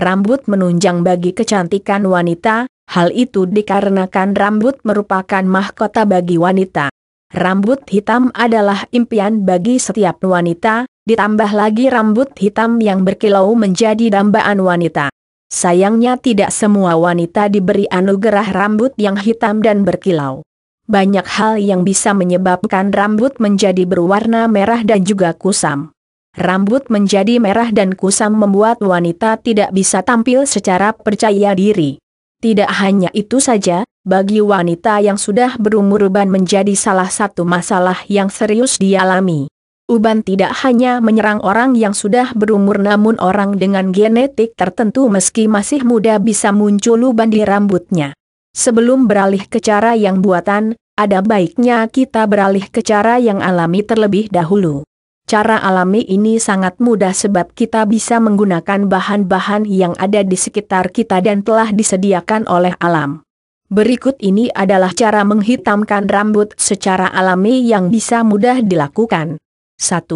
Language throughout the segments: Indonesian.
rambut menunjang bagi kecantikan wanita, hal itu dikarenakan rambut merupakan mahkota bagi wanita. Rambut hitam adalah impian bagi setiap wanita, ditambah lagi rambut hitam yang berkilau menjadi dambaan wanita. Sayangnya tidak semua wanita diberi anugerah rambut yang hitam dan berkilau. Banyak hal yang bisa menyebabkan rambut menjadi berwarna merah dan juga kusam. Rambut menjadi merah dan kusam membuat wanita tidak bisa tampil secara percaya diri. Tidak hanya itu saja, bagi wanita yang sudah berumur uban menjadi salah satu masalah yang serius dialami. Uban tidak hanya menyerang orang yang sudah berumur namun orang dengan genetik tertentu meski masih muda bisa muncul uban di rambutnya. Sebelum beralih ke cara yang buatan, ada baiknya kita beralih ke cara yang alami terlebih dahulu. Cara alami ini sangat mudah sebab kita bisa menggunakan bahan-bahan yang ada di sekitar kita dan telah disediakan oleh alam. Berikut ini adalah cara menghitamkan rambut secara alami yang bisa mudah dilakukan. 1.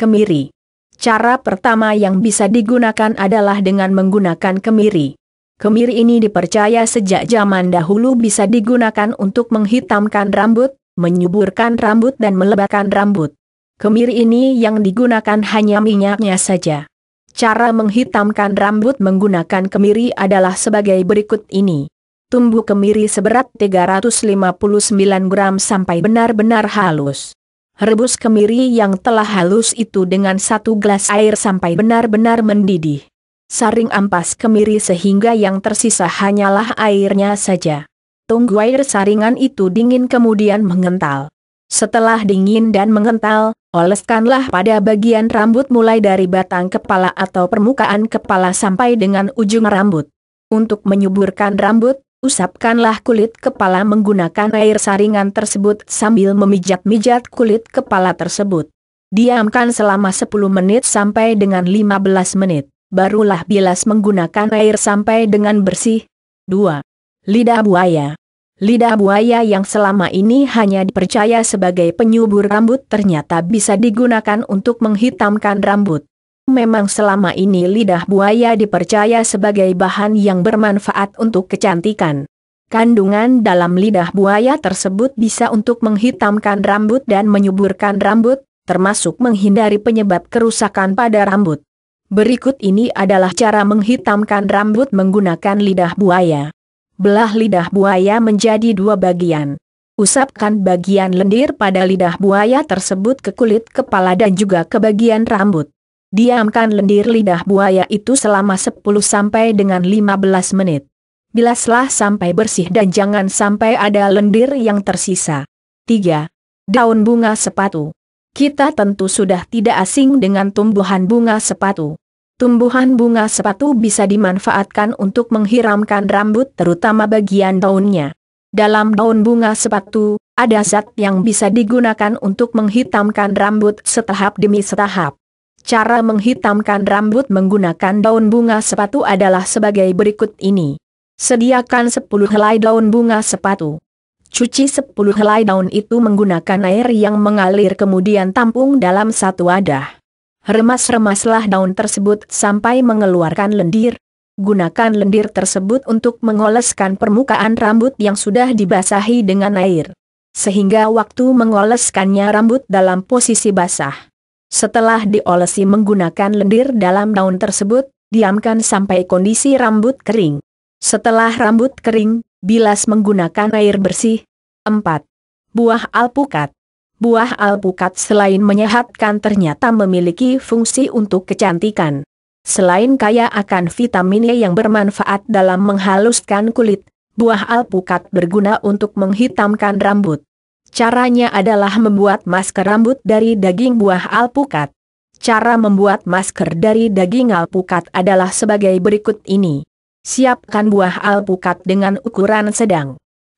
Kemiri. Cara pertama yang bisa digunakan adalah dengan menggunakan kemiri. Kemiri ini dipercaya sejak zaman dahulu bisa digunakan untuk menghitamkan rambut, menyuburkan rambut dan melebarkan rambut. Kemiri ini yang digunakan hanya minyaknya saja. Cara menghitamkan rambut menggunakan kemiri adalah sebagai berikut ini. Tumbuh kemiri seberat 359 gram sampai benar-benar halus. Rebus kemiri yang telah halus itu dengan satu gelas air sampai benar-benar mendidih. Saring ampas kemiri sehingga yang tersisa hanyalah airnya saja. Tunggu air saringan itu dingin kemudian mengental. Setelah dingin dan mengental, Oleskanlah pada bagian rambut mulai dari batang kepala atau permukaan kepala sampai dengan ujung rambut. Untuk menyuburkan rambut, usapkanlah kulit kepala menggunakan air saringan tersebut sambil memijat-mijat kulit kepala tersebut. Diamkan selama 10 menit sampai dengan 15 menit, barulah bilas menggunakan air sampai dengan bersih. 2. Lidah buaya Lidah buaya yang selama ini hanya dipercaya sebagai penyubur rambut ternyata bisa digunakan untuk menghitamkan rambut. Memang selama ini lidah buaya dipercaya sebagai bahan yang bermanfaat untuk kecantikan. Kandungan dalam lidah buaya tersebut bisa untuk menghitamkan rambut dan menyuburkan rambut, termasuk menghindari penyebab kerusakan pada rambut. Berikut ini adalah cara menghitamkan rambut menggunakan lidah buaya belah lidah buaya menjadi dua bagian. Usapkan bagian lendir pada lidah buaya tersebut ke kulit kepala dan juga ke bagian rambut. Diamkan lendir lidah buaya itu selama 10 sampai dengan 15 menit. Bilaslah sampai bersih dan jangan sampai ada lendir yang tersisa. 3. Daun bunga sepatu. Kita tentu sudah tidak asing dengan tumbuhan bunga sepatu. Tumbuhan bunga sepatu bisa dimanfaatkan untuk menghiramkan rambut terutama bagian daunnya. Dalam daun bunga sepatu, ada zat yang bisa digunakan untuk menghitamkan rambut setahap demi setahap. Cara menghitamkan rambut menggunakan daun bunga sepatu adalah sebagai berikut ini. Sediakan 10 helai daun bunga sepatu. Cuci 10 helai daun itu menggunakan air yang mengalir kemudian tampung dalam satu wadah. Remas-remaslah daun tersebut sampai mengeluarkan lendir. Gunakan lendir tersebut untuk mengoleskan permukaan rambut yang sudah dibasahi dengan air. Sehingga waktu mengoleskannya rambut dalam posisi basah. Setelah diolesi menggunakan lendir dalam daun tersebut, diamkan sampai kondisi rambut kering. Setelah rambut kering, bilas menggunakan air bersih. 4. Buah alpukat buah alpukat selain menyehatkan ternyata memiliki fungsi untuk kecantikan. Selain kaya akan vitamin E yang bermanfaat dalam menghaluskan kulit, buah alpukat berguna untuk menghitamkan rambut. Caranya adalah membuat masker rambut dari daging buah alpukat. Cara membuat masker dari daging alpukat adalah sebagai berikut ini. Siapkan buah alpukat dengan ukuran sedang.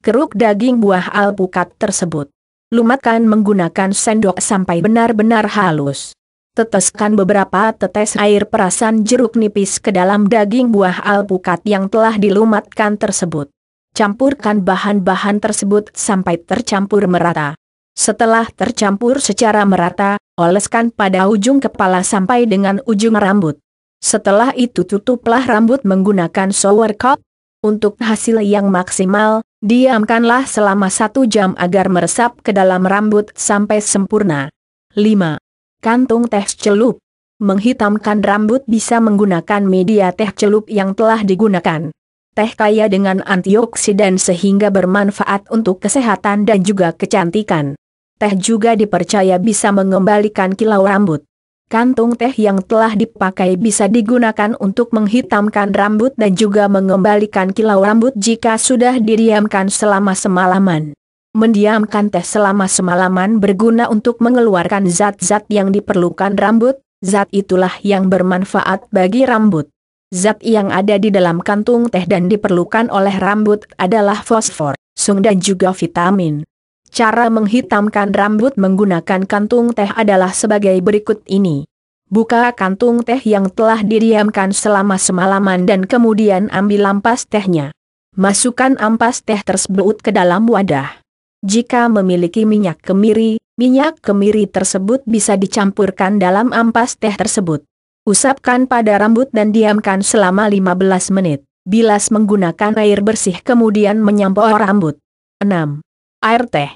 Keruk daging buah alpukat tersebut lumatkan menggunakan sendok sampai benar-benar halus. Teteskan beberapa tetes air perasan jeruk nipis ke dalam daging buah alpukat yang telah dilumatkan tersebut. Campurkan bahan-bahan tersebut sampai tercampur merata. Setelah tercampur secara merata, oleskan pada ujung kepala sampai dengan ujung rambut. Setelah itu tutuplah rambut menggunakan shower cup, untuk hasil yang maksimal, diamkanlah selama satu jam agar meresap ke dalam rambut sampai sempurna. 5. Kantung teh celup. Menghitamkan rambut bisa menggunakan media teh celup yang telah digunakan. Teh kaya dengan antioksidan sehingga bermanfaat untuk kesehatan dan juga kecantikan. Teh juga dipercaya bisa mengembalikan kilau rambut. Kantung teh yang telah dipakai bisa digunakan untuk menghitamkan rambut dan juga mengembalikan kilau rambut jika sudah didiamkan selama semalaman. Mendiamkan teh selama semalaman berguna untuk mengeluarkan zat-zat yang diperlukan rambut, zat itulah yang bermanfaat bagi rambut. Zat yang ada di dalam kantung teh dan diperlukan oleh rambut adalah fosfor, sung dan juga vitamin. Cara menghitamkan rambut menggunakan kantung teh adalah sebagai berikut ini. Buka kantung teh yang telah didiamkan selama semalaman dan kemudian ambil ampas tehnya. Masukkan ampas teh tersebut ke dalam wadah. Jika memiliki minyak kemiri, minyak kemiri tersebut bisa dicampurkan dalam ampas teh tersebut. Usapkan pada rambut dan diamkan selama 15 menit. Bilas menggunakan air bersih kemudian menyampo rambut. 6 air teh.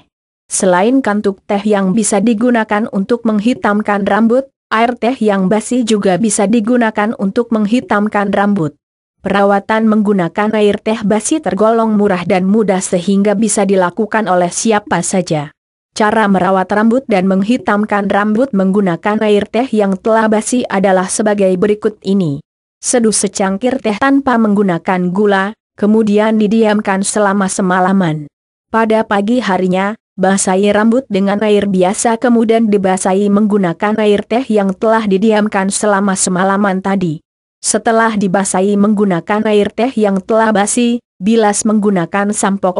Selain kantuk teh yang bisa digunakan untuk menghitamkan rambut, air teh yang basi juga bisa digunakan untuk menghitamkan rambut. Perawatan menggunakan air teh basi tergolong murah dan mudah sehingga bisa dilakukan oleh siapa saja. Cara merawat rambut dan menghitamkan rambut menggunakan air teh yang telah basi adalah sebagai berikut ini. Seduh secangkir teh tanpa menggunakan gula, kemudian didiamkan selama semalaman. Pada pagi harinya, basahi rambut dengan air biasa kemudian dibasahi menggunakan air teh yang telah didiamkan selama semalaman tadi. Setelah dibasahi menggunakan air teh yang telah basi, bilas menggunakan sampo.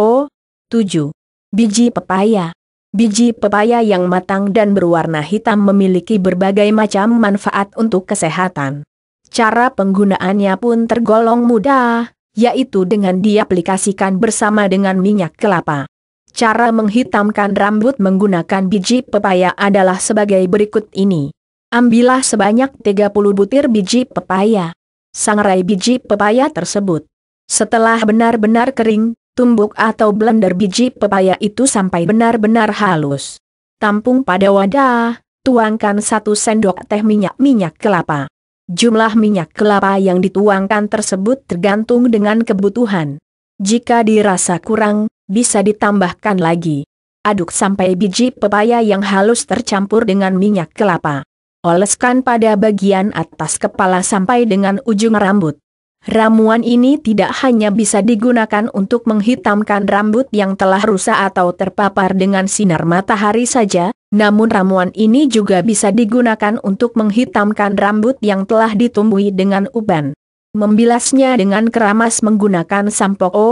7. Biji pepaya Biji pepaya yang matang dan berwarna hitam memiliki berbagai macam manfaat untuk kesehatan. Cara penggunaannya pun tergolong mudah, yaitu dengan diaplikasikan bersama dengan minyak kelapa. Cara menghitamkan rambut menggunakan biji pepaya adalah sebagai berikut ini. Ambillah sebanyak 30 butir biji pepaya. Sangrai biji pepaya tersebut. Setelah benar-benar kering, tumbuk atau blender biji pepaya itu sampai benar-benar halus. Tampung pada wadah, tuangkan satu sendok teh minyak-minyak kelapa. Jumlah minyak kelapa yang dituangkan tersebut tergantung dengan kebutuhan. Jika dirasa kurang, bisa ditambahkan lagi. Aduk sampai biji pepaya yang halus tercampur dengan minyak kelapa. Oleskan pada bagian atas kepala sampai dengan ujung rambut. Ramuan ini tidak hanya bisa digunakan untuk menghitamkan rambut yang telah rusak atau terpapar dengan sinar matahari saja, namun ramuan ini juga bisa digunakan untuk menghitamkan rambut yang telah ditumbuhi dengan uban. Membilasnya dengan keramas menggunakan sampo O.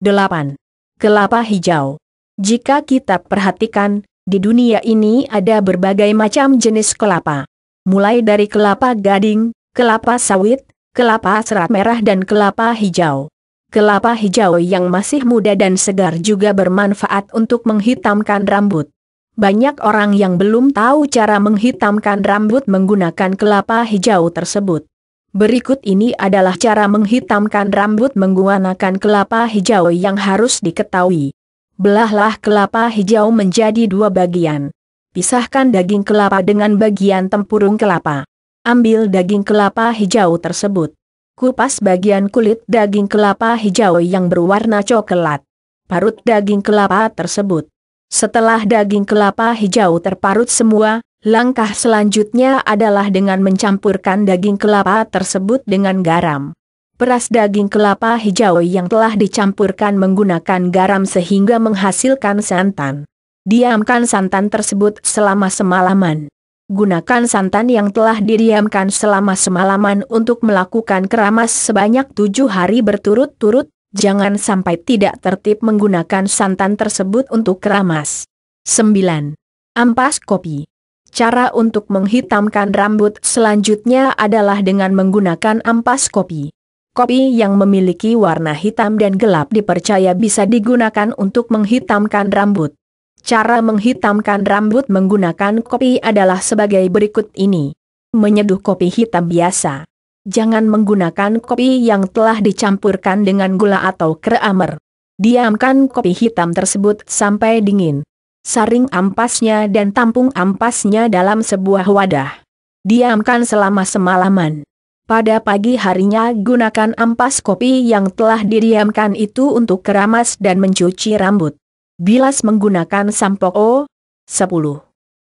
8. Kelapa hijau. Jika kita perhatikan, di dunia ini ada berbagai macam jenis kelapa. Mulai dari kelapa gading, kelapa sawit, kelapa serat merah dan kelapa hijau. Kelapa hijau yang masih muda dan segar juga bermanfaat untuk menghitamkan rambut banyak orang yang belum tahu cara menghitamkan rambut menggunakan kelapa hijau tersebut. Berikut ini adalah cara menghitamkan rambut menggunakan kelapa hijau yang harus diketahui. Belahlah kelapa hijau menjadi dua bagian. Pisahkan daging kelapa dengan bagian tempurung kelapa. Ambil daging kelapa hijau tersebut. Kupas bagian kulit daging kelapa hijau yang berwarna coklat. Parut daging kelapa tersebut. Setelah daging kelapa hijau terparut semua, langkah selanjutnya adalah dengan mencampurkan daging kelapa tersebut dengan garam. Peras daging kelapa hijau yang telah dicampurkan menggunakan garam sehingga menghasilkan santan. Diamkan santan tersebut selama semalaman. Gunakan santan yang telah didiamkan selama semalaman untuk melakukan keramas sebanyak tujuh hari berturut-turut, Jangan sampai tidak tertib menggunakan santan tersebut untuk keramas. 9. Ampas kopi. Cara untuk menghitamkan rambut selanjutnya adalah dengan menggunakan ampas kopi. Kopi yang memiliki warna hitam dan gelap dipercaya bisa digunakan untuk menghitamkan rambut. Cara menghitamkan rambut menggunakan kopi adalah sebagai berikut ini. Menyeduh kopi hitam biasa jangan menggunakan kopi yang telah dicampurkan dengan gula atau kreamer. Diamkan kopi hitam tersebut sampai dingin. Saring ampasnya dan tampung ampasnya dalam sebuah wadah. Diamkan selama semalaman. Pada pagi harinya gunakan ampas kopi yang telah didiamkan itu untuk keramas dan mencuci rambut. Bilas menggunakan sampo O 10.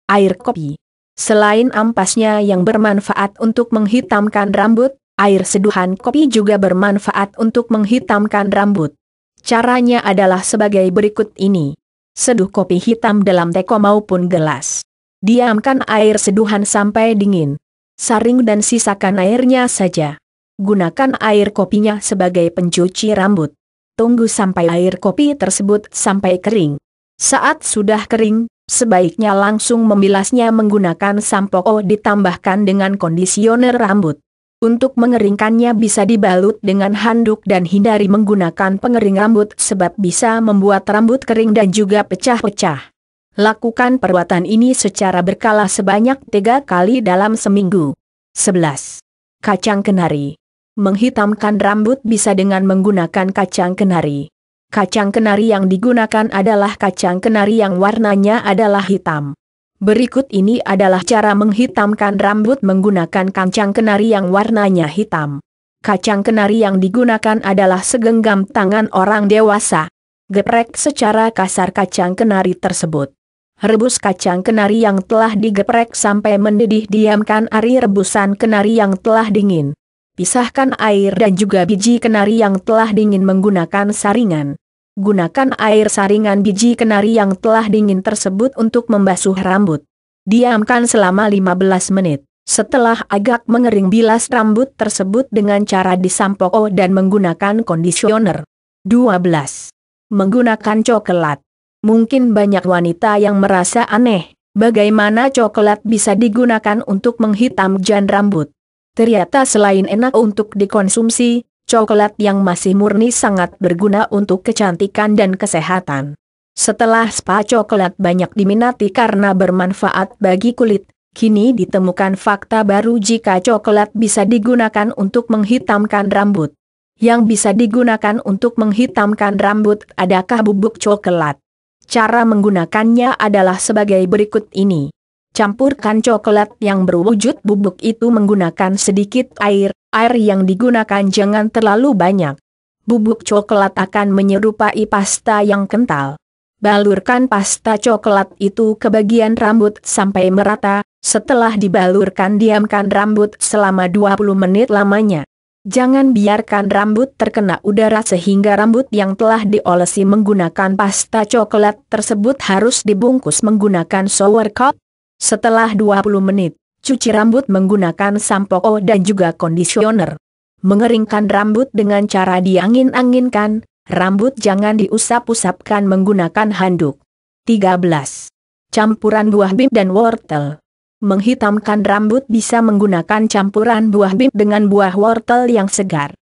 Air kopi Selain ampasnya yang bermanfaat untuk menghitamkan rambut, air seduhan kopi juga bermanfaat untuk menghitamkan rambut. Caranya adalah sebagai berikut ini. Seduh kopi hitam dalam teko maupun gelas. Diamkan air seduhan sampai dingin. Saring dan sisakan airnya saja. Gunakan air kopinya sebagai pencuci rambut. Tunggu sampai air kopi tersebut sampai kering. Saat sudah kering, Sebaiknya langsung membilasnya menggunakan sampoko oh ditambahkan dengan kondisioner rambut. Untuk mengeringkannya bisa dibalut dengan handuk dan hindari menggunakan pengering rambut sebab bisa membuat rambut kering dan juga pecah-pecah. Lakukan perbuatan ini secara berkala sebanyak tiga kali dalam seminggu. 11. Kacang Kenari Menghitamkan rambut bisa dengan menggunakan kacang kenari. Kacang kenari yang digunakan adalah kacang kenari yang warnanya adalah hitam. Berikut ini adalah cara menghitamkan rambut menggunakan kacang kenari yang warnanya hitam. Kacang kenari yang digunakan adalah segenggam tangan orang dewasa. Geprek secara kasar kacang kenari tersebut. Rebus kacang kenari yang telah digeprek sampai mendidih diamkan ari rebusan kenari yang telah dingin. Pisahkan air dan juga biji kenari yang telah dingin menggunakan saringan. Gunakan air saringan biji kenari yang telah dingin tersebut untuk membasuh rambut. Diamkan selama 15 menit. Setelah agak mengering bilas rambut tersebut dengan cara disampoo oh, dan menggunakan kondisioner. 12. Menggunakan coklat. Mungkin banyak wanita yang merasa aneh, bagaimana coklat bisa digunakan untuk menghitam jan rambut. Ternyata selain enak untuk dikonsumsi, coklat yang masih murni sangat berguna untuk kecantikan dan kesehatan. Setelah spa coklat banyak diminati karena bermanfaat bagi kulit, kini ditemukan fakta baru jika coklat bisa digunakan untuk menghitamkan rambut. Yang bisa digunakan untuk menghitamkan rambut adakah bubuk coklat? Cara menggunakannya adalah sebagai berikut ini. Campurkan coklat yang berwujud bubuk itu menggunakan sedikit air, air yang digunakan jangan terlalu banyak. Bubuk coklat akan menyerupai pasta yang kental. Balurkan pasta coklat itu ke bagian rambut sampai merata, setelah dibalurkan diamkan rambut selama 20 menit lamanya. Jangan biarkan rambut terkena udara sehingga rambut yang telah diolesi menggunakan pasta coklat tersebut harus dibungkus menggunakan shower cup. Setelah 20 menit, cuci rambut menggunakan sampo oh, dan juga kondisioner. Mengeringkan rambut dengan cara diangin-anginkan, rambut jangan diusap-usapkan menggunakan handuk. 13. Campuran buah bim dan wortel. Menghitamkan rambut bisa menggunakan campuran buah bim dengan buah wortel yang segar.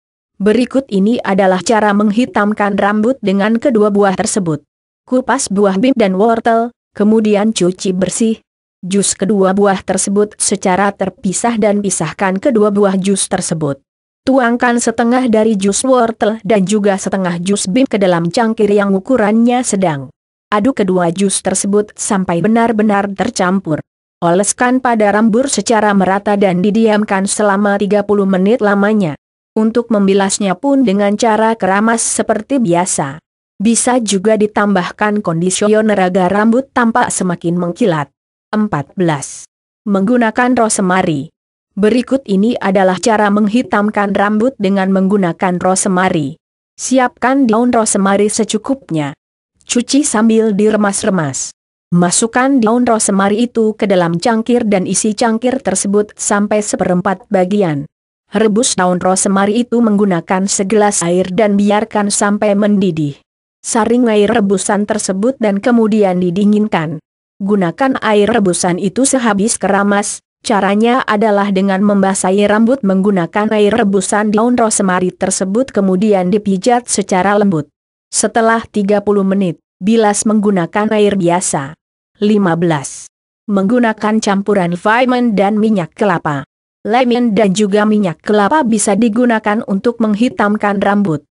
Berikut ini adalah cara menghitamkan rambut dengan kedua buah tersebut. Kupas buah bim dan wortel, kemudian cuci bersih, jus kedua buah tersebut secara terpisah dan pisahkan kedua buah jus tersebut. Tuangkan setengah dari jus wortel dan juga setengah jus bim ke dalam cangkir yang ukurannya sedang. Aduk kedua jus tersebut sampai benar-benar tercampur. Oleskan pada rambur secara merata dan didiamkan selama 30 menit lamanya. Untuk membilasnya pun dengan cara keramas seperti biasa. Bisa juga ditambahkan kondisioner agar rambut tampak semakin mengkilat. 14. Menggunakan rosemary. Berikut ini adalah cara menghitamkan rambut dengan menggunakan rosemary. Siapkan daun rosemary secukupnya. Cuci sambil diremas-remas. Masukkan daun rosemary itu ke dalam cangkir dan isi cangkir tersebut sampai seperempat bagian. Rebus daun rosemary itu menggunakan segelas air dan biarkan sampai mendidih. Saring air rebusan tersebut dan kemudian didinginkan gunakan air rebusan itu sehabis keramas, caranya adalah dengan membasahi rambut menggunakan air rebusan daun rosemary tersebut kemudian dipijat secara lembut. Setelah 30 menit, bilas menggunakan air biasa. 15. Menggunakan campuran vitamin dan minyak kelapa. Lemin dan juga minyak kelapa bisa digunakan untuk menghitamkan rambut.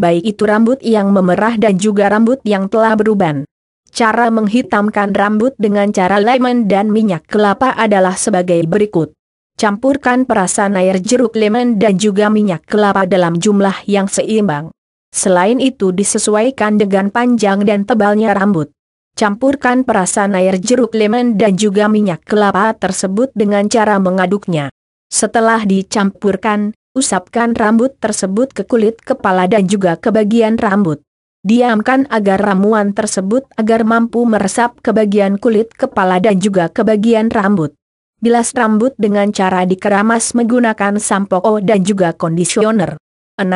Baik itu rambut yang memerah dan juga rambut yang telah beruban. Cara menghitamkan rambut dengan cara lemon dan minyak kelapa adalah sebagai berikut. Campurkan perasan air jeruk lemon dan juga minyak kelapa dalam jumlah yang seimbang. Selain itu disesuaikan dengan panjang dan tebalnya rambut. Campurkan perasan air jeruk lemon dan juga minyak kelapa tersebut dengan cara mengaduknya. Setelah dicampurkan, usapkan rambut tersebut ke kulit kepala dan juga ke bagian rambut diamkan agar ramuan tersebut agar mampu meresap ke bagian kulit kepala dan juga ke bagian rambut. Bilas rambut dengan cara dikeramas menggunakan sampo dan juga kondisioner. 16.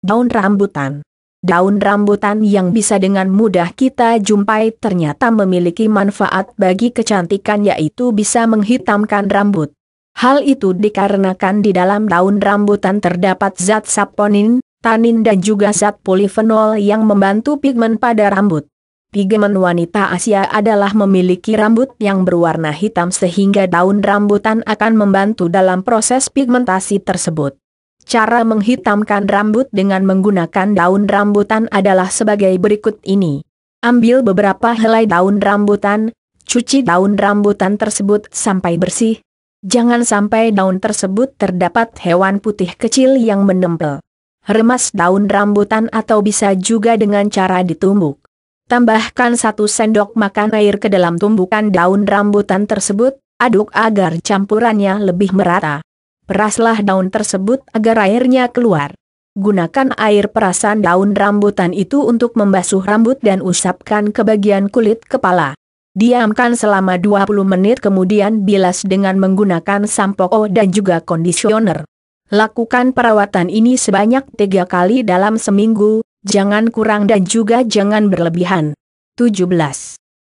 Daun rambutan Daun rambutan yang bisa dengan mudah kita jumpai ternyata memiliki manfaat bagi kecantikan yaitu bisa menghitamkan rambut. Hal itu dikarenakan di dalam daun rambutan terdapat zat saponin, tanin dan juga zat polifenol yang membantu pigmen pada rambut. Pigmen wanita Asia adalah memiliki rambut yang berwarna hitam sehingga daun rambutan akan membantu dalam proses pigmentasi tersebut. Cara menghitamkan rambut dengan menggunakan daun rambutan adalah sebagai berikut ini. Ambil beberapa helai daun rambutan, cuci daun rambutan tersebut sampai bersih. Jangan sampai daun tersebut terdapat hewan putih kecil yang menempel remas daun rambutan atau bisa juga dengan cara ditumbuk. Tambahkan satu sendok makan air ke dalam tumbukan daun rambutan tersebut, aduk agar campurannya lebih merata. Peraslah daun tersebut agar airnya keluar. Gunakan air perasan daun rambutan itu untuk membasuh rambut dan usapkan ke bagian kulit kepala. Diamkan selama 20 menit kemudian bilas dengan menggunakan sampo dan juga kondisioner. Lakukan perawatan ini sebanyak tiga kali dalam seminggu, jangan kurang dan juga jangan berlebihan. 17.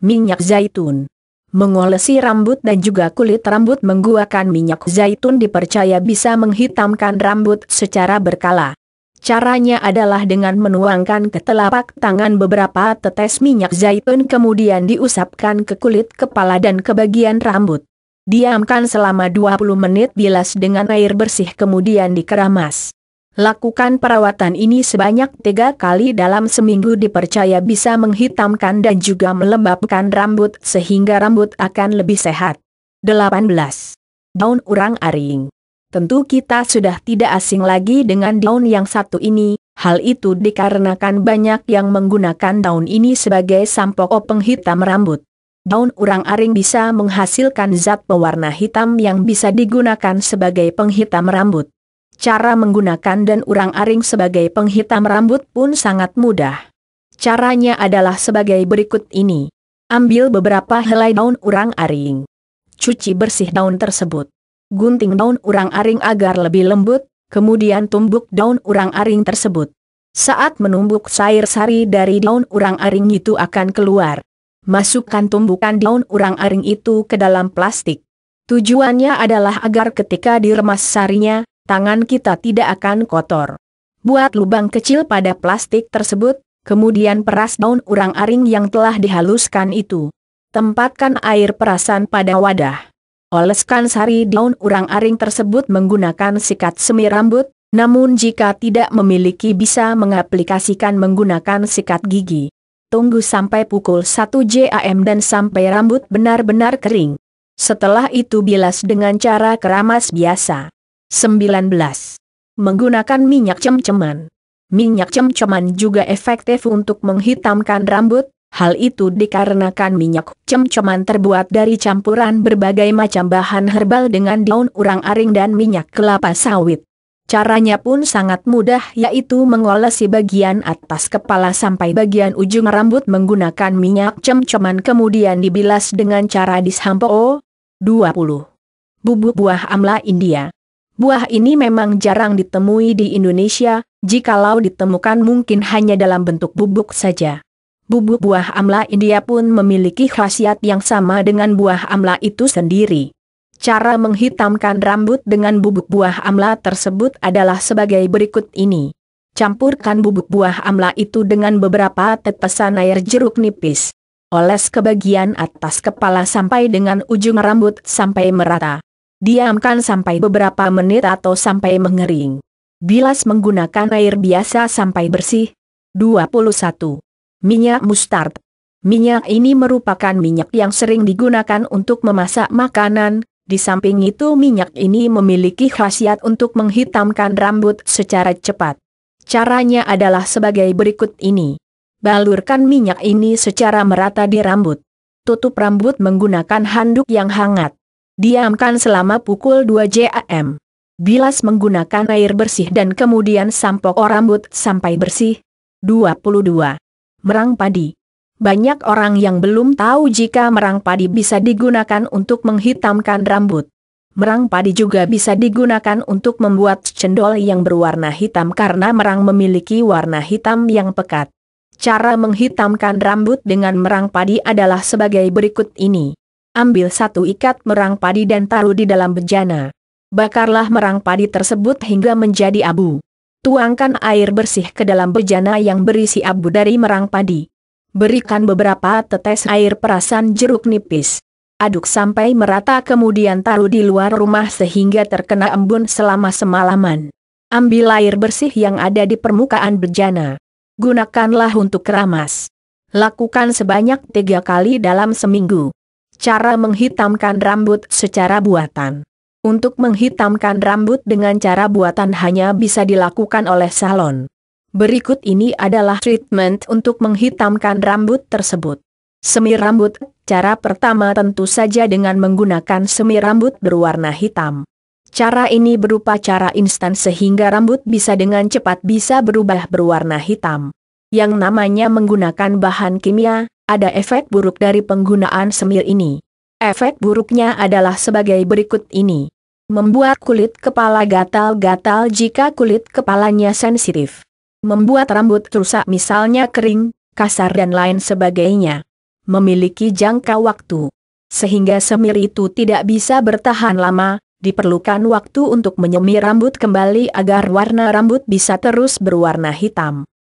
Minyak zaitun Mengolesi rambut dan juga kulit rambut menggunakan minyak zaitun dipercaya bisa menghitamkan rambut secara berkala. Caranya adalah dengan menuangkan ke telapak tangan beberapa tetes minyak zaitun kemudian diusapkan ke kulit kepala dan ke bagian rambut. Diamkan selama 20 menit bilas dengan air bersih kemudian dikeramas. Lakukan perawatan ini sebanyak tiga kali dalam seminggu dipercaya bisa menghitamkan dan juga melembabkan rambut sehingga rambut akan lebih sehat. 18. Daun urang aring Tentu kita sudah tidak asing lagi dengan daun yang satu ini, hal itu dikarenakan banyak yang menggunakan daun ini sebagai sampo penghitam rambut daun urang aring bisa menghasilkan zat pewarna hitam yang bisa digunakan sebagai penghitam rambut. Cara menggunakan dan urang aring sebagai penghitam rambut pun sangat mudah. Caranya adalah sebagai berikut ini. Ambil beberapa helai daun urang aring. Cuci bersih daun tersebut. Gunting daun urang aring agar lebih lembut, kemudian tumbuk daun urang aring tersebut. Saat menumbuk sayur sari dari daun urang aring itu akan keluar. Masukkan tumbukan daun urang-aring itu ke dalam plastik. Tujuannya adalah agar ketika diremas sarinya, tangan kita tidak akan kotor. Buat lubang kecil pada plastik tersebut, kemudian peras daun urang-aring yang telah dihaluskan itu. Tempatkan air perasan pada wadah. Oleskan sari daun urang-aring tersebut menggunakan sikat semi rambut, namun jika tidak memiliki bisa mengaplikasikan menggunakan sikat gigi tunggu sampai pukul 1 JAM dan sampai rambut benar-benar kering. Setelah itu bilas dengan cara keramas biasa. 19. Menggunakan minyak cemceman. Minyak cemceman juga efektif untuk menghitamkan rambut, hal itu dikarenakan minyak cem terbuat dari campuran berbagai macam bahan herbal dengan daun urang-aring dan minyak kelapa sawit. Caranya pun sangat mudah yaitu mengolesi bagian atas kepala sampai bagian ujung rambut menggunakan minyak cem-ceman kemudian dibilas dengan cara disampo. 20. Bubuk buah amla India Buah ini memang jarang ditemui di Indonesia, jikalau ditemukan mungkin hanya dalam bentuk bubuk saja. Bubuk buah amla India pun memiliki khasiat yang sama dengan buah amla itu sendiri. Cara menghitamkan rambut dengan bubuk buah amla tersebut adalah sebagai berikut ini. Campurkan bubuk buah amla itu dengan beberapa tetesan air jeruk nipis. Oles ke bagian atas kepala sampai dengan ujung rambut sampai merata. Diamkan sampai beberapa menit atau sampai mengering. Bilas menggunakan air biasa sampai bersih. 21. Minyak mustard. Minyak ini merupakan minyak yang sering digunakan untuk memasak makanan, di samping itu minyak ini memiliki khasiat untuk menghitamkan rambut secara cepat. Caranya adalah sebagai berikut ini. Balurkan minyak ini secara merata di rambut. Tutup rambut menggunakan handuk yang hangat. Diamkan selama pukul 2 jam. Bilas menggunakan air bersih dan kemudian sampok rambut sampai bersih. 22. Merang padi. Banyak orang yang belum tahu jika merang padi bisa digunakan untuk menghitamkan rambut. Merang padi juga bisa digunakan untuk membuat cendol yang berwarna hitam karena merang memiliki warna hitam yang pekat. Cara menghitamkan rambut dengan merang padi adalah sebagai berikut ini. Ambil satu ikat merang padi dan taruh di dalam bejana. Bakarlah merang padi tersebut hingga menjadi abu. Tuangkan air bersih ke dalam bejana yang berisi abu dari merang padi. Berikan beberapa tetes air perasan jeruk nipis. Aduk sampai merata kemudian taruh di luar rumah sehingga terkena embun selama semalaman. Ambil air bersih yang ada di permukaan bejana. Gunakanlah untuk keramas. Lakukan sebanyak tiga kali dalam seminggu. Cara menghitamkan rambut secara buatan. Untuk menghitamkan rambut dengan cara buatan hanya bisa dilakukan oleh salon. Berikut ini adalah treatment untuk menghitamkan rambut tersebut. Semir rambut, cara pertama tentu saja dengan menggunakan semir rambut berwarna hitam. Cara ini berupa cara instan sehingga rambut bisa dengan cepat bisa berubah berwarna hitam. Yang namanya menggunakan bahan kimia, ada efek buruk dari penggunaan semir ini. Efek buruknya adalah sebagai berikut ini. Membuat kulit kepala gatal-gatal jika kulit kepalanya sensitif membuat rambut rusak misalnya kering, kasar dan lain sebagainya. Memiliki jangka waktu. Sehingga semir itu tidak bisa bertahan lama, diperlukan waktu untuk menyemir rambut kembali agar warna rambut bisa terus berwarna hitam.